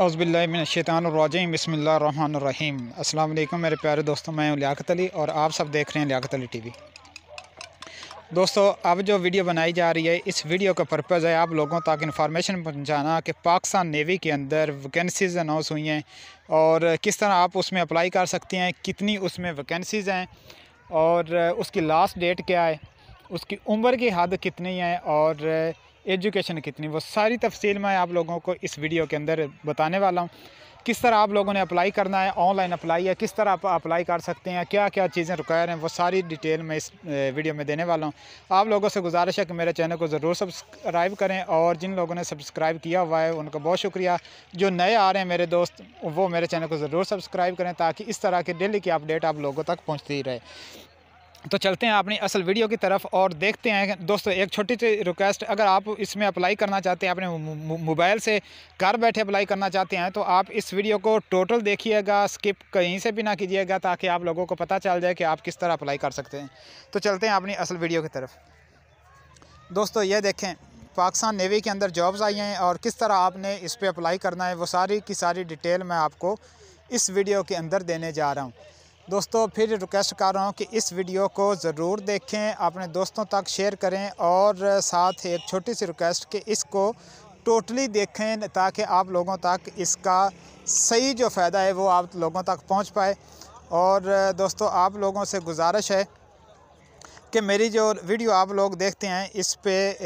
अज़बिल्लाशैतानरजीम बसमीम अल्लाम मेरे प्यारे दोस्तों मैं लियात अली और आप सब देख रहे हैं लियात अली टी दोस्तों अब जो वीडियो बनाई जा रही है इस वीडियो का पर्पज़ है आप लोगों तक इन्फॉर्मेशन पहुँचाना कि पाकिस्तान नेवी के अंदर वैकेंसीज़ अनाउंस हुई हैं और किस तरह आप उसमें अप्लाई कर सकती हैं कितनी उसमें वैकेंसीज़ हैं और उसकी लास्ट डेट क्या है उसकी उम्र की हद कितनी है और एजुकेशन कितनी वो सारी तफसील मैं आप लोगों को इस वीडियो के अंदर बताने वाला हूँ किस तरह आप लोगों ने अप्लाई करना है ऑनलाइन अप्लाई है किस तरह आप अप्लाई कर सकते हैं क्या क्या चीज़ें रिक्वायर हैं वो सारी डिटेल मैं इस वीडियो में देने वाला हूँ आप लोगों से गुजारिश है कि मेरे चैनल को ज़रूर सब्सक्राइब करें और जिन लोगों ने सब्सक्राइब किया हुआ है उनका बहुत शुक्रिया जो नए आ रहे हैं मेरे दोस्त वो मेरे चैनल को ज़रूर सब्सक्राइब करें ताकि इस तरह की डेली की अपडेट आप लोगों तक पहुँचती रहे तो चलते हैं अपनी असल वीडियो की तरफ और देखते हैं दोस्तों एक छोटी सी रिक्वेस्ट अगर आप इसमें अप्लाई करना चाहते हैं अपने मोबाइल से घर बैठे अप्लाई करना चाहते हैं तो आप इस वीडियो को टोटल देखिएगा स्किप कहीं से भी ना कीजिएगा ताकि आप लोगों को पता चल जाए कि आप किस तरह अप्लाई कर सकते हैं तो चलते हैं अपनी असल वीडियो की तरफ दोस्तों ये देखें पाकिस्तान नेवी के अंदर जॉब्स आई हैं और किस तरह आपने इस पर अप्लाई करना है वो सारी की सारी डिटेल मैं आपको इस वीडियो के अंदर देने जा रहा हूँ दोस्तों फिर रिक्वेस्ट कर रहा हूँ कि इस वीडियो को ज़रूर देखें अपने दोस्तों तक शेयर करें और साथ एक छोटी सी रिक्वेस्ट कि इसको टोटली देखें ताकि आप लोगों तक इसका सही जो फ़ायदा है वो आप लोगों तक पहुंच पाए और दोस्तों आप लोगों से गुजारिश है कि मेरी जो वीडियो आप लोग देखते हैं इस पर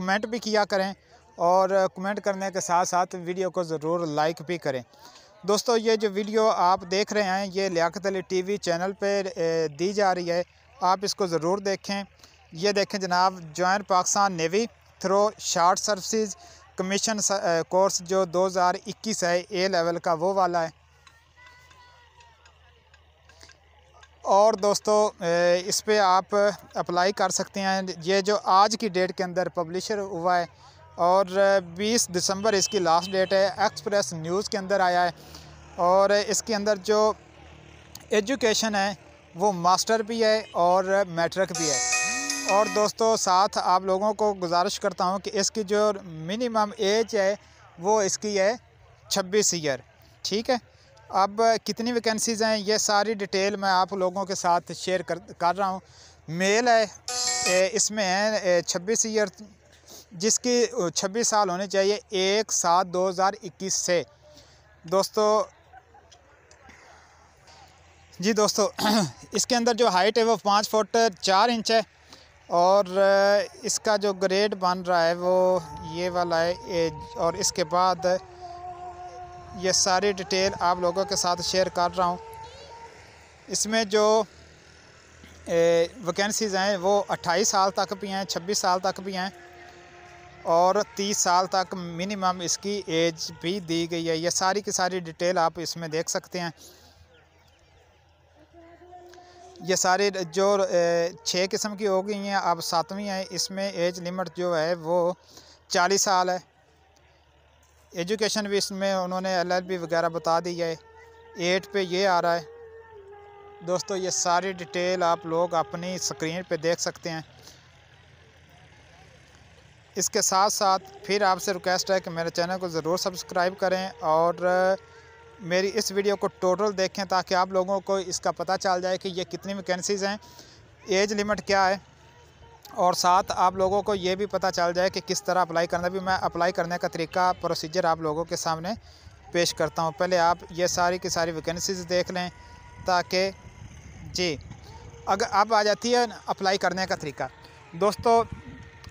कमेंट भी किया करें और कमेंट करने के साथ साथ वीडियो को ज़रूर लाइक भी करें दोस्तों ये जो वीडियो आप देख रहे हैं ये Liaquat Ali T V channel पर दी जा रही है आप इसको ज़रूर देखें ये देखें जनाब join Pakistan navy through short services commission course जो 2021 है ए लेवल का वो वाला है और दोस्तों इस पर आप अप्लाई कर सकते हैं ये जो आज की डेट के अंदर पब्लिशर हुआ है और 20 दिसंबर इसकी लास्ट डेट है एक्सप्रेस न्यूज़ के अंदर आया है और इसके अंदर जो एजुकेशन है वो मास्टर भी है और मैट्रिक भी है और दोस्तों साथ आप लोगों को गुजारिश करता हूँ कि इसकी जो मिनिमम एज है वो इसकी है छब्बीस ईयर ठीक है अब कितनी वैकेंसीज़ हैं ये सारी डिटेल मैं आप लोगों के साथ शेयर कर कर रहा हूँ मेल है इसमें है छब्बीस ईयर जिसकी छब्बीस साल होनी चाहिए एक सात दो हज़ार इक्कीस से दोस्तों जी दोस्तों इसके अंदर जो हाइट है वो पाँच फुट चार इंच है और इसका जो ग्रेड बन रहा है वो ये वाला है और इसके बाद ये सारी डिटेल आप लोगों के साथ शेयर कर रहा हूँ इसमें जो वैकेंसीज़ हैं वो 28 साल तक भी हैं 26 साल तक भी हैं और 30 साल तक मिनिमम इसकी एज भी दी गई है ये सारी की सारी डिटेल आप इसमें देख सकते हैं ये सारे जो छः किस्म की हो गई हैं अब सातवीं है इसमें एज लिमिट जो है वो चालीस साल है एजुकेशन भी इसमें उन्होंने एलएलबी वगैरह बता दी है एट पे ये आ रहा है दोस्तों ये सारी डिटेल आप लोग अपनी स्क्रीन पे देख सकते हैं इसके साथ साथ फिर आपसे रिक्वेस्ट है कि मेरे चैनल को ज़रूर सब्सक्राइब करें और मेरी इस वीडियो को टोटल देखें ताकि आप लोगों को इसका पता चल जाए कि ये कितनी वैकेंसीज़ हैं एज लिमिट क्या है और साथ आप लोगों को ये भी पता चल जाए कि किस तरह अप्लाई करना भी मैं अप्लाई करने का तरीका प्रोसीजर आप लोगों के सामने पेश करता हूँ पहले आप ये सारी की सारी वैकेंसीज देख लें ताकि जी अगर अब आ जाती है अप्लाई करने का तरीका दोस्तों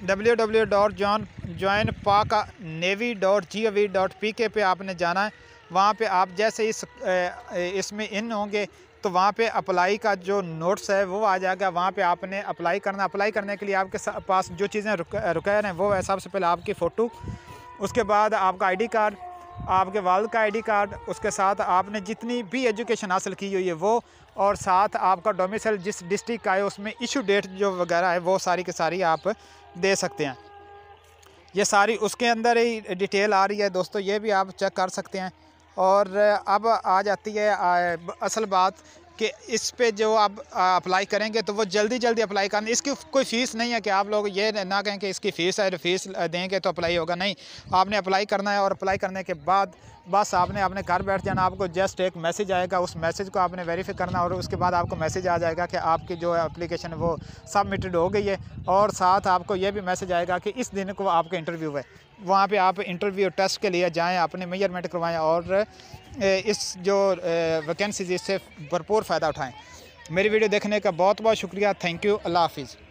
W W dot join join Pak navy dot G O V dot P K पे आपने जाना है वहाँ पे आप जैसे इस इसमें इन होंगे तो वहाँ पे अप्लाई का जो नोट्स है वो आ जाएगा वहाँ पे आपने अप्लाई करना अप्लाई करने के लिए आपके पास जो चीज़ें रुक रुकैन हैं वो है सबसे पहले आपकी फ़ोटो उसके बाद आपका आईडी कार्ड आपके वालद का आईडी कार्ड उसके साथ आपने जितनी भी एजुकेशन हासिल की हुई है वो और साथ आपका डोमिसल जिस डिस्ट्रिक्ट का है उसमें इशू डेट जो वगैरह है वो सारी की सारी आप दे सकते हैं ये सारी उसके अंदर ही डिटेल आ रही है दोस्तों ये भी आप चेक कर सकते हैं और अब आ जाती है असल बात कि इस पे जो आप अप्लाई करेंगे तो वो जल्दी जल्दी अप्लाई करना इसकी कोई फ़ीस नहीं है कि आप लोग ये ना कहें कि इसकी फ़ीस है फीस देंगे तो अप्लाई होगा नहीं आपने अप्लाई करना है और अप्लाई करने के बाद बस आपने अपने घर बैठ जाना आपको जस्ट एक मैसेज आएगा उस मैसेज को आपने वेरीफाई करना और उसके बाद आपको मैसेज आ जाएगा कि आपकी जो एप्लीकेशन वो सबमिटेड हो गई है और साथ आपको ये भी मैसेज आएगा कि इस दिन को आपका इंटरव्यू है वहाँ पे आप इंटरव्यू टेस्ट के लिए जाएं अपने मेजरमेंट करवाएं और इस जो वैकेंसीज इससे भरपूर फ़ायदा उठाएँ मेरी वीडियो देखने का बहुत बहुत शुक्रिया थैंक यू अल्लाह हाफिज़